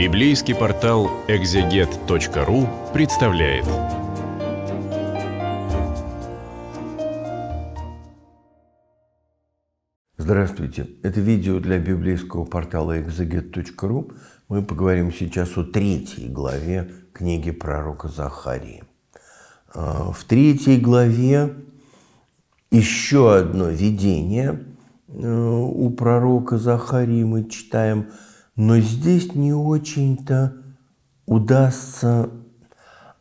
Библейский портал экзегет.ру представляет. Здравствуйте! Это видео для библейского портала экзегет.ру. Мы поговорим сейчас о третьей главе книги пророка Захарии. А, в третьей главе еще одно видение э, у пророка Захарии мы читаем – но здесь не очень-то удастся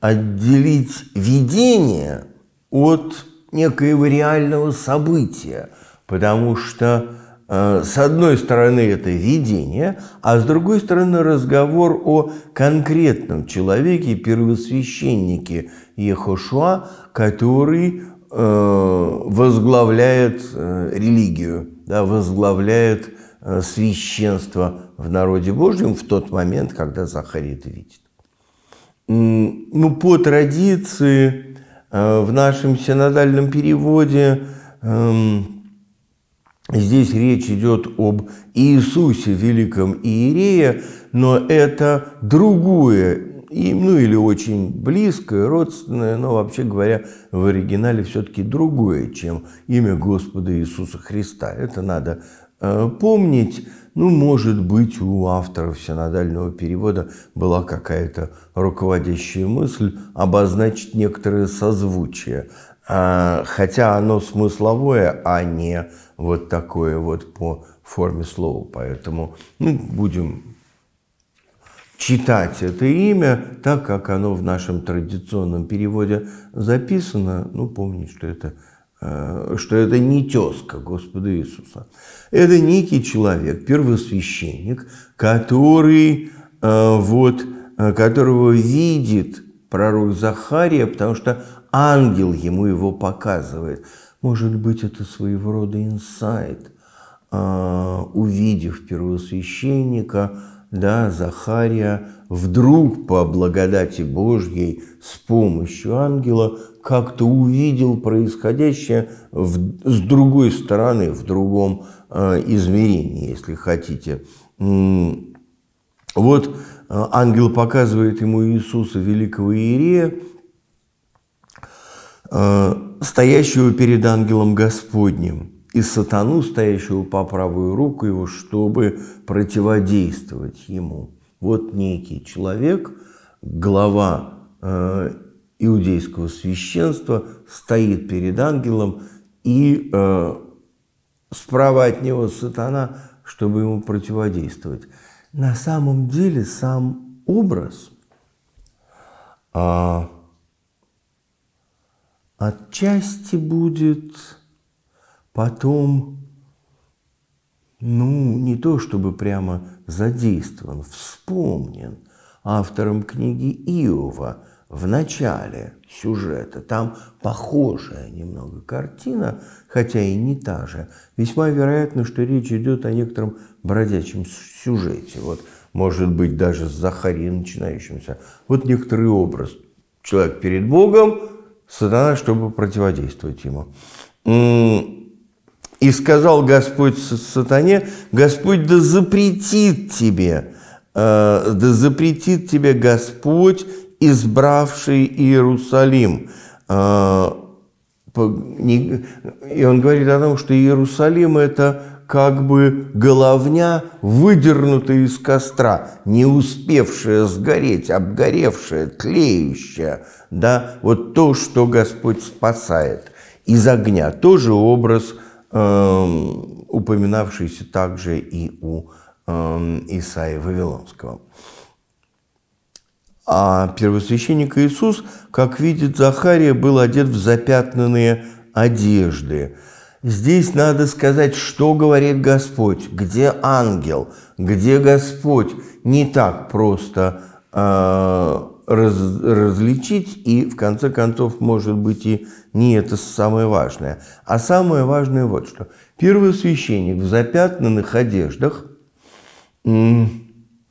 отделить видение от некоего реального события, потому что э, с одной стороны это видение, а с другой стороны разговор о конкретном человеке, первосвященнике Ехошуа, который э, возглавляет э, религию, да, возглавляет Э, священства в народе Божьем в тот момент, когда Захарий это видит. Ну, по традиции э, в нашем синодальном переводе эм, здесь речь идет об Иисусе Великом Иерея, но это другое и, ну или очень близкое, родственное, но вообще говоря, в оригинале все-таки другое, чем имя Господа Иисуса Христа. Это надо Э, помнить. Ну, может быть, у авторов синодального перевода была какая-то руководящая мысль обозначить некоторые созвучия. А, хотя оно смысловое, а не вот такое вот по форме слова. Поэтому ну, будем читать это имя так, как оно в нашем традиционном переводе записано. Ну, помнить, что это Э, что это не тезка Господа Иисуса. Это некий человек, первосвященник, который э, вот, э, которого видит пророк Захария, потому что ангел ему его показывает. Может быть, это своего рода инсайт. Увидев первосвященника, да, Захария вдруг по благодати Божьей с помощью ангела как-то увидел происходящее в, с другой стороны, в другом э, измерении, если хотите. Вот э, ангел показывает ему Иисуса Великого Иерея, э, стоящего перед ангелом Господним – и сатану, стоящего по правую руку его, чтобы противодействовать ему. Вот некий человек, глава э, иудейского священства, стоит перед ангелом, и э, справа от него сатана, чтобы ему противодействовать. На самом деле сам образ э, отчасти будет потом, ну, не то чтобы прямо задействован, вспомнен автором книги Иова в начале сюжета. Там похожая немного картина, хотя и не та же. Весьма вероятно, что речь идет о некотором бродячем сюжете. Вот, может быть, даже с Захарией, начинающимся. Вот некоторый образ. Человек перед Богом, сатана, чтобы противодействовать ему. И сказал Господь сатане, Господь да запретит тебе, э, да запретит тебе Господь, избравший Иерусалим. Э, и он говорит о том, что Иерусалим – это как бы головня, выдернутая из костра, не успевшая сгореть, обгоревшая, клеющая, Да? Вот то, что Господь спасает из огня. Тоже образ Эм, упоминавшийся также и у эм, Исаии Вавилонского. А первосвященник Иисус, как видит Захария, был одет в запятнанные одежды. Здесь надо сказать, что говорит Господь, где ангел, где Господь. Не так просто э, раз, различить, и в конце концов, может быть, и не это самое важное. А самое важное вот что. Первый священник в запятнанных одеждах, ну,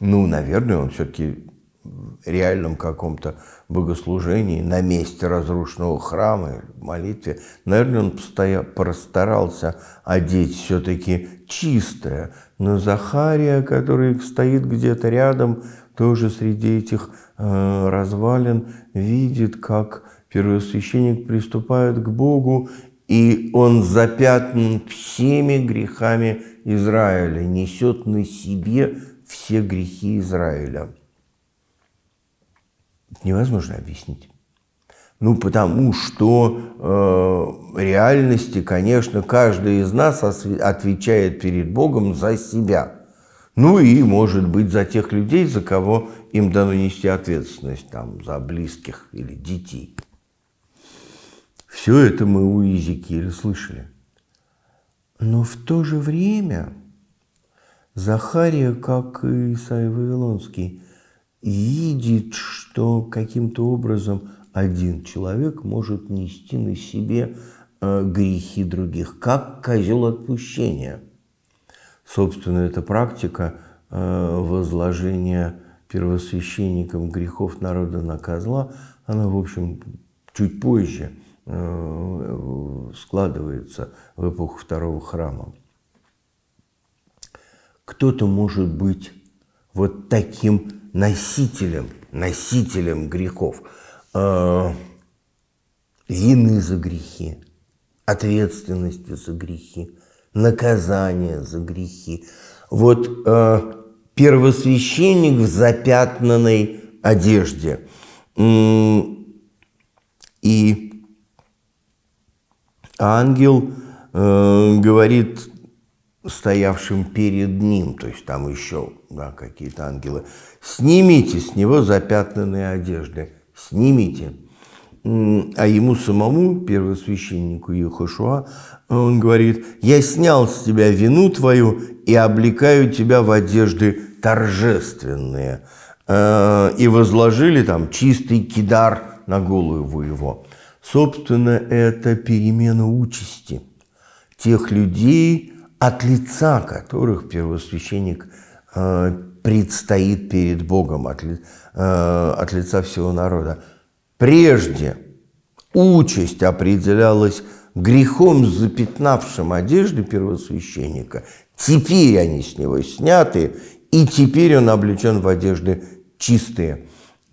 наверное, он все-таки в реальном каком-то богослужении, на месте разрушенного храма, молитве, наверное, он постоя... постарался одеть все-таки чистое. Но Захария, который стоит где-то рядом, тоже среди этих э, развалин видит, как первосвященник приступает к Богу, и он запятнан всеми грехами Израиля, несет на себе все грехи Израиля. Это невозможно объяснить. Ну, потому что э, в реальности, конечно, каждый из нас отвечает перед Богом за себя – ну и, может быть, за тех людей, за кого им дано нести ответственность, там, за близких или детей. Все это мы у Иезекииля слышали. Но в то же время Захария, как и Исаия Вавилонский, видит, что каким-то образом один человек может нести на себе э, грехи других, как козел отпущения – собственно, эта практика э, возложения первосвященником грехов народа на козла, она, в общем, чуть позже э, складывается в эпоху Второго храма. Кто-то может быть вот таким носителем, носителем грехов, э, вины за грехи, ответственности за грехи, наказание за грехи. Вот э, первосвященник в запятнанной одежде. И ангел э, говорит стоявшим перед ним, то есть там еще да, какие-то ангелы, снимите с него запятнанные одежды, снимите а ему самому, первосвященнику Ехошуа, он говорит, «Я снял с тебя вину твою и облекаю тебя в одежды торжественные». Э, и возложили там чистый кидар на голову его. Собственно, это перемена участи тех людей, от лица которых первосвященник э, предстоит перед Богом, от э, лица всего народа. Прежде участь определялась грехом, запятнавшим одежды первосвященника. Теперь они с него сняты, и теперь он облечен в одежды чистые.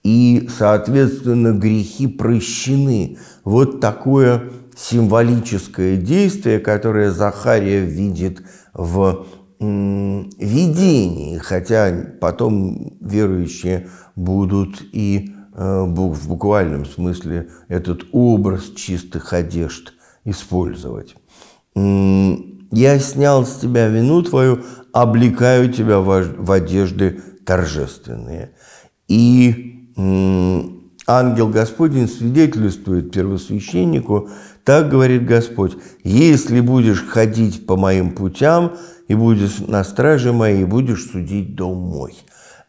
И, соответственно, грехи прощены. Вот такое символическое действие, которое Захария видит в видении, хотя потом верующие будут и Э, в буквальном смысле этот образ чистых одежд использовать. «Я снял с тебя вину твою, облекаю тебя в одежды торжественные». И ангел Господень свидетельствует первосвященнику, так говорит Господь, если будешь ходить по моим путям и будешь на страже моей, и будешь судить дом мой –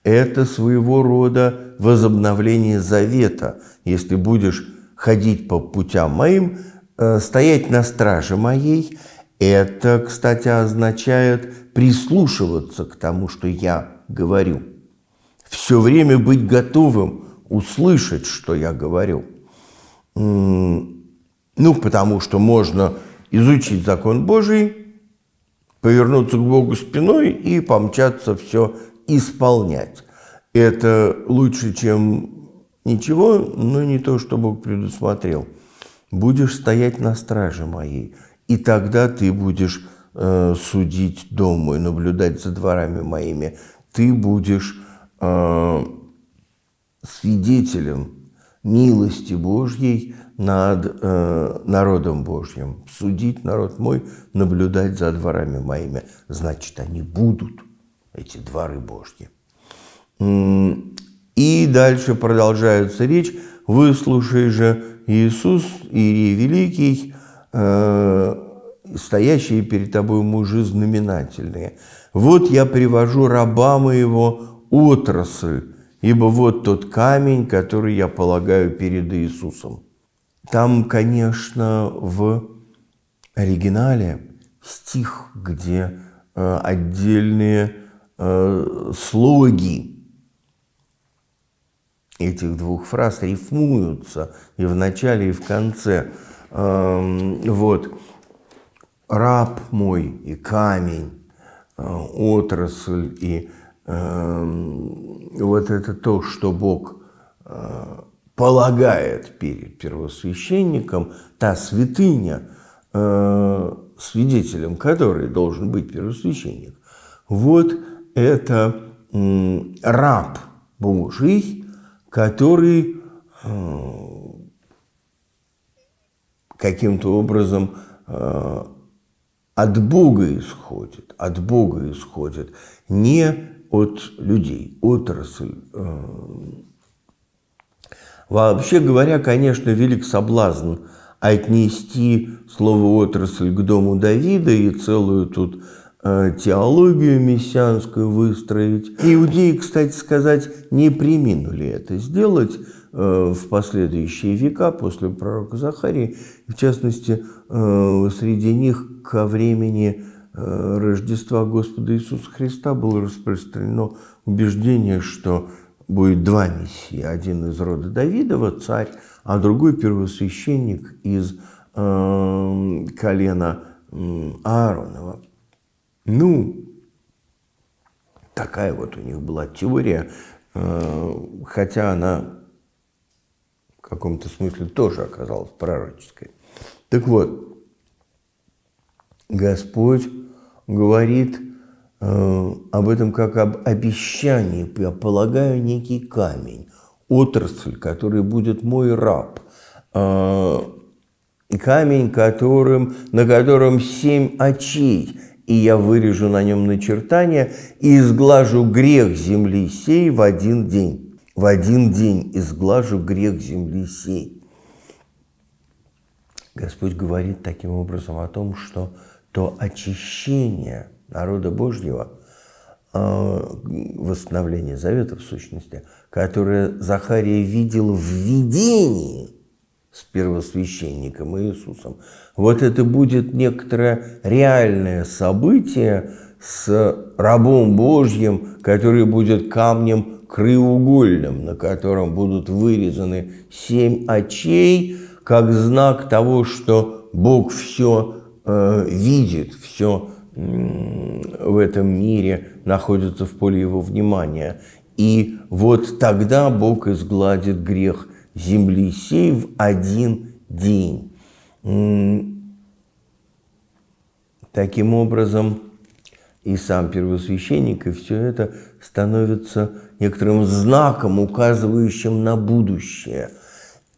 это своего рода возобновление завета. Если будешь ходить по путям моим, э, стоять на страже моей, это, кстати, означает прислушиваться к тому, что я говорю. Все время быть готовым услышать, что я говорю. Ну, потому что можно изучить закон Божий, повернуться к Богу спиной и помчаться все исполнять. Это лучше, чем ничего, но не то, что Бог предусмотрел. Будешь стоять на страже моей, и тогда ты будешь э, судить дом мой, наблюдать за дворами моими. Ты будешь э, свидетелем милости Божьей над э, народом Божьим. Судить народ мой, наблюдать за дворами моими. Значит, они будут эти два рыбошки. И дальше продолжается речь, выслушай же Иисус, Ирий Великий, э, стоящие перед тобой мужи знаменательные. Вот я привожу раба моего отрасль, ибо вот тот камень, который я полагаю перед Иисусом. Там, конечно, в оригинале стих, где э, отдельные Э, слоги этих двух фраз рифмуются и в начале, и в конце. Эм, вот. Раб мой и камень, э, отрасль и эм, вот это то, что Бог э, полагает перед первосвященником, та святыня, свидетелем которой должен быть первосвященник. Вот это раб Божий, который э, каким-то образом э, от Бога исходит, от Бога исходит, не от людей, отрасль. Э. Вообще говоря, конечно, велик соблазн отнести слово «отрасль» к дому Давида и целую тут Э, теологию мессианскую выстроить. Иудеи, кстати сказать, не приминули это сделать э, в последующие века после пророка Захарии, в частности, э, среди них ко времени Рождества Господа Иисуса Христа было распространено убеждение, что будет два мессии, один из рода Давидова, царь, а другой первосвященник из колена Ааронова. Ну, такая вот у них была теория, э, хотя она в каком-то смысле тоже оказалась пророческой. Так вот, Господь говорит э, об этом как об обещании, я полагаю, некий камень, отрасль, который будет мой раб, э, камень, которым, на котором семь очей, и я вырежу на нем начертания, и изглажу грех земли сей в один день. В один день изглажу грех земли сей. Господь говорит таким образом о том, что то очищение народа Божьего, а, восстановление завета в сущности, которое Захария видел в видении – с первосвященником Иисусом. Вот это будет некоторое реальное событие с рабом Божьим, который будет камнем краеугольным, на котором будут вырезаны семь очей, как знак того, что Бог все э, видит, все э, в этом мире находится в поле его внимания. И вот тогда Бог изгладит грех – земли сей в один день. Таким образом, и сам первосвященник, и все это становится некоторым знаком, указывающим на будущее.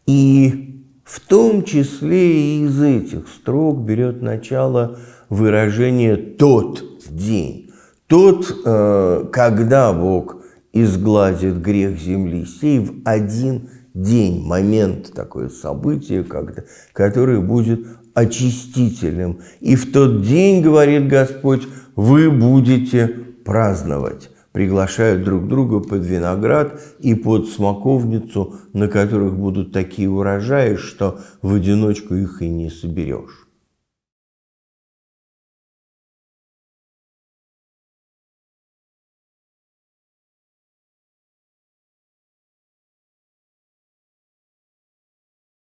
И в том числе и из этих строк берет начало выражение «тот день», «тот, э, когда Бог изгладит грех земли сей в один день, момент, такое событие, как которое будет очистительным. И в тот день, говорит Господь, вы будете праздновать. Приглашают друг друга под виноград и под смоковницу, на которых будут такие урожаи, что в одиночку их и не соберешь.